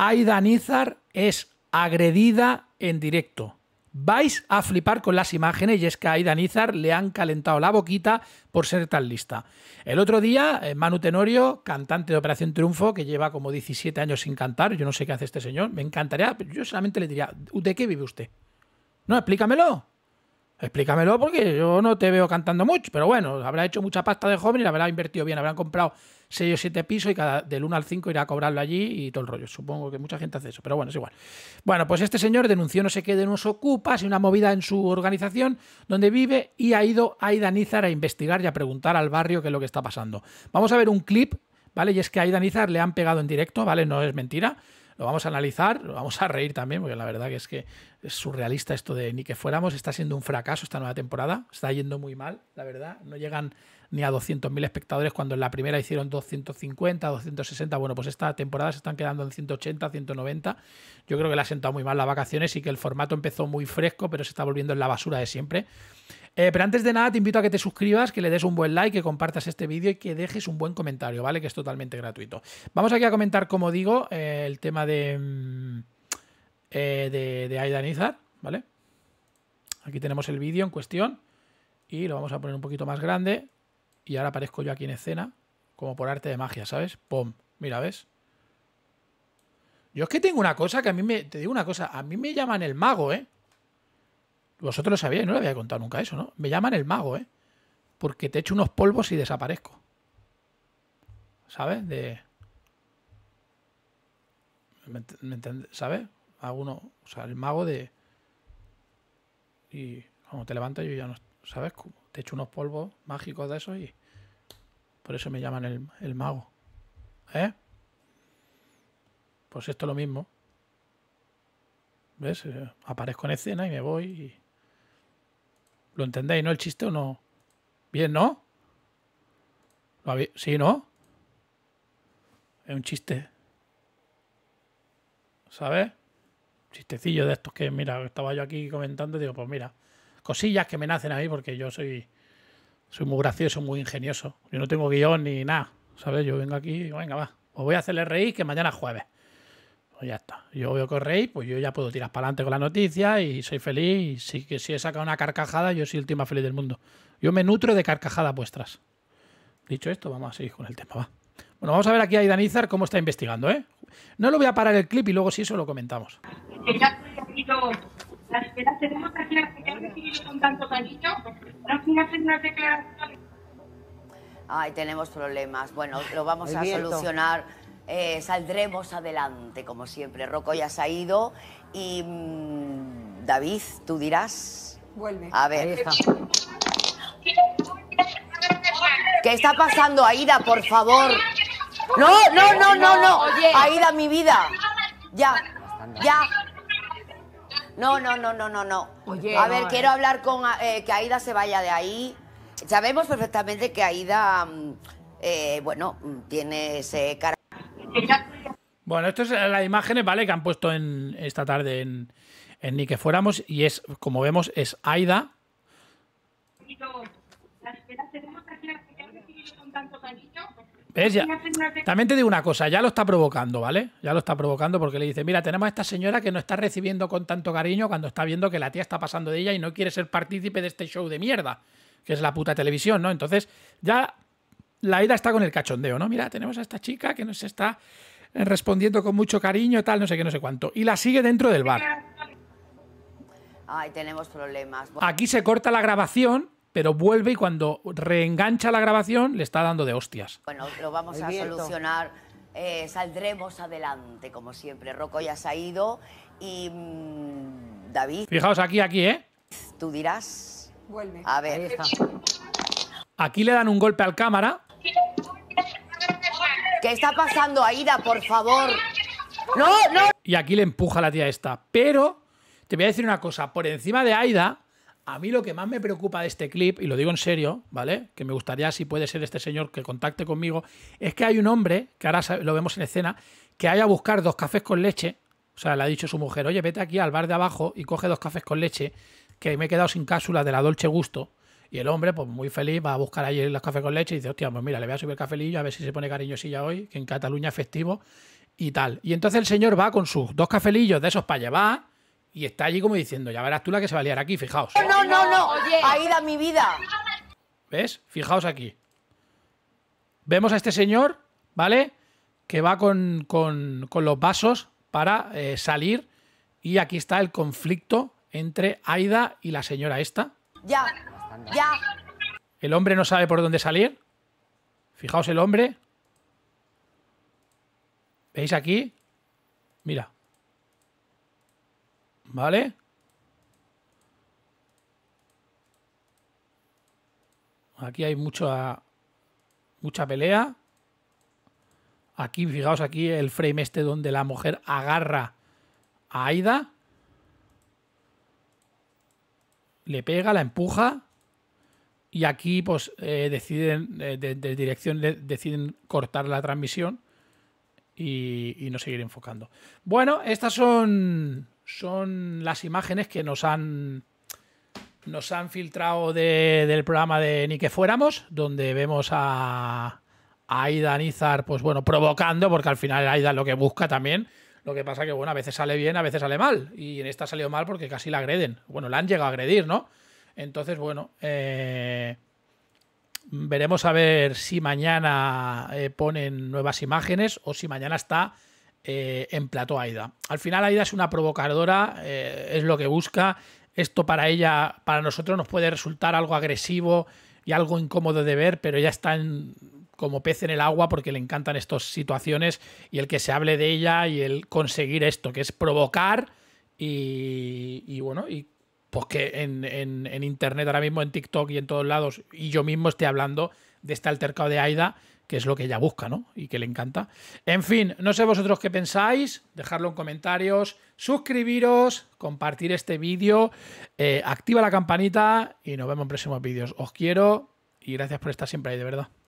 Aida Nizar es agredida en directo. Vais a flipar con las imágenes y es que a Aida Nizar le han calentado la boquita por ser tan lista. El otro día, eh, Manu Tenorio, cantante de Operación Triunfo, que lleva como 17 años sin cantar, yo no sé qué hace este señor, me encantaría, pero yo solamente le diría, ¿de qué vive usted? No, explícamelo. Explícamelo porque yo no te veo cantando mucho, pero bueno, habrá hecho mucha pasta de joven y la habrá invertido bien, habrán comprado 6 o 7 pisos y cada del 1 al 5 irá a cobrarlo allí y todo el rollo. Supongo que mucha gente hace eso, pero bueno, es igual. Bueno, pues este señor denunció no sé qué de ocupa, ocupas y una movida en su organización donde vive y ha ido a Idanizar a investigar y a preguntar al barrio qué es lo que está pasando. Vamos a ver un clip, ¿vale? Y es que a Idanizar le han pegado en directo, ¿vale? No es mentira lo vamos a analizar, lo vamos a reír también, porque la verdad que es que es surrealista esto de ni que fuéramos, está siendo un fracaso esta nueva temporada, está yendo muy mal, la verdad, no llegan ni a 200.000 espectadores cuando en la primera hicieron 250, 260, bueno, pues esta temporada se están quedando en 180, 190, yo creo que le ha sentado muy mal las vacaciones y que el formato empezó muy fresco, pero se está volviendo en la basura de siempre. Eh, pero antes de nada, te invito a que te suscribas, que le des un buen like, que compartas este vídeo y que dejes un buen comentario, ¿vale? Que es totalmente gratuito. Vamos aquí a comentar, como digo, eh, el tema de, mm, eh, de, de ¿vale? Aquí tenemos el vídeo en cuestión y lo vamos a poner un poquito más grande. Y ahora aparezco yo aquí en escena, como por arte de magia, ¿sabes? ¡Pum! Mira, ¿ves? Yo es que tengo una cosa que a mí me. Te digo una cosa, a mí me llaman el mago, ¿eh? Vosotros lo sabíais, no lo había contado nunca eso, ¿no? Me llaman el mago, ¿eh? Porque te echo unos polvos y desaparezco. ¿Sabes? De... ¿Me, ¿Sabes? Alguno, o sea, el mago de... Y cuando te levantas yo ya no... ¿Sabes? Te echo unos polvos mágicos de esos y... Por eso me llaman el, el mago. ¿Eh? Pues esto es lo mismo. ¿Ves? Eh, aparezco en escena y me voy y... ¿Lo entendéis, no? El chiste o no. Bien, ¿no? Sí, ¿no? Es un chiste. ¿Sabes? Chistecillo de estos que, mira, estaba yo aquí comentando y digo, pues mira, cosillas que me nacen a mí porque yo soy, soy muy gracioso, muy ingenioso. Yo no tengo guión ni nada. ¿Sabes? Yo vengo aquí y venga, va. Os voy a hacerle reír que mañana jueves. Pues ya está. Yo veo correo, pues yo ya puedo tirar para adelante con la noticia y soy feliz. Y que si he sacado una carcajada, yo soy el tema feliz del mundo. Yo me nutro de carcajadas vuestras. Dicho esto, vamos a seguir con el tema, Bueno, vamos a ver aquí a Idanizar cómo está investigando, ¿eh? No lo voy a parar el clip y luego si eso lo comentamos. Ay, tenemos problemas. Bueno, lo vamos a solucionar eh, saldremos adelante, como siempre. Rocco ya se ha ido y mm, David, tú dirás. Vuelve. A ver. ¿Qué está pasando, Aida, por favor? No, no, no, no, no. Aida, mi vida. Ya, ya. No, no, no, no, no, no. a ver, quiero eh. hablar con eh, que Aida se vaya de ahí. Sabemos perfectamente que Aida, mm, bueno, mm, tiene ese carácter. Bueno, esto es las imágenes, ¿vale? Que han puesto en esta tarde en, en Ni que fuéramos. Y es, como vemos, es Aida. También te digo una cosa, ya lo está provocando, ¿vale? Ya lo está provocando porque le dice, mira, tenemos a esta señora que no está recibiendo con tanto cariño cuando está viendo que la tía está pasando de ella y no quiere ser partícipe de este show de mierda, que es la puta televisión, ¿no? Entonces, ya la ida está con el cachondeo, ¿no? Mira, tenemos a esta chica que nos está eh, respondiendo con mucho cariño, tal, no sé qué, no sé cuánto. Y la sigue dentro del bar. Ay, tenemos problemas. Aquí se corta la grabación, pero vuelve y cuando reengancha la grabación le está dando de hostias. Bueno, lo vamos a solucionar. Eh, saldremos adelante, como siempre. Rocco ya se ha ido y mm, David. Fijaos aquí, aquí, ¿eh? Tú dirás. Vuelve. A ver. Aquí le dan un golpe al cámara ¿Qué está pasando, Aida, por favor? No, no. Y aquí le empuja a la tía esta. Pero te voy a decir una cosa. Por encima de Aida, a mí lo que más me preocupa de este clip, y lo digo en serio, ¿vale? Que me gustaría, si puede ser este señor que contacte conmigo, es que hay un hombre, que ahora lo vemos en escena, que haya a buscar dos cafés con leche. O sea, le ha dicho su mujer, oye, vete aquí al bar de abajo y coge dos cafés con leche, que me he quedado sin cápsulas de la Dolce Gusto. Y el hombre, pues muy feliz, va a buscar allí los cafés con leche y dice, hostia, pues mira, le voy a subir el cafelillo a ver si se pone cariñosilla hoy, que en Cataluña es festivo y tal. Y entonces el señor va con sus dos cafelillos de esos para llevar y está allí como diciendo, ya verás tú la que se va a liar aquí, fijaos. No, no, no, Aida, mi vida. ¿Ves? Fijaos aquí. Vemos a este señor, ¿vale? Que va con, los vasos para eh, salir y aquí está el conflicto entre Aida y la señora esta. Ya, el hombre no sabe por dónde salir. Fijaos el hombre. ¿Veis aquí? Mira. ¿Vale? Aquí hay mucha, ah, mucha pelea. Aquí, fijaos aquí el frame este donde la mujer agarra a Aida. Le pega, la empuja. Y aquí, pues, eh, deciden, eh, de, dirección, deciden cortar la transmisión y, no seguir enfocando. Bueno, estas son, son las imágenes que nos han, nos han filtrado del programa de Ni que fuéramos, donde vemos a, Aidan Aida pues bueno, provocando, porque al final Aida lo que busca también. Lo que pasa que, bueno, a veces sale bien, a veces sale mal. Y en esta salió mal porque casi la agreden. Bueno, la han llegado a agredir, ¿no? Entonces, bueno, eh, veremos a ver si mañana eh, ponen nuevas imágenes o si mañana está eh, en plato Aida. Al final Aida es una provocadora, es lo que busca. Esto para ella, para nosotros nos puede resultar algo agresivo y algo incómodo de ver, pero ya está como pez en el agua porque le encantan estas situaciones y el que se hable de ella y el conseguir esto, que es provocar y, y bueno, y pues que en, internet ahora mismo, en TikTok y en todos lados, y yo mismo esté hablando de este altercado de Aida, que es lo que ella busca, ¿no? Y que le encanta. En fin, no sé vosotros qué pensáis, dejadlo en comentarios, suscribiros, compartir este vídeo, eh, activa la campanita y nos vemos en próximos vídeos. Os quiero y gracias por estar siempre ahí, de verdad.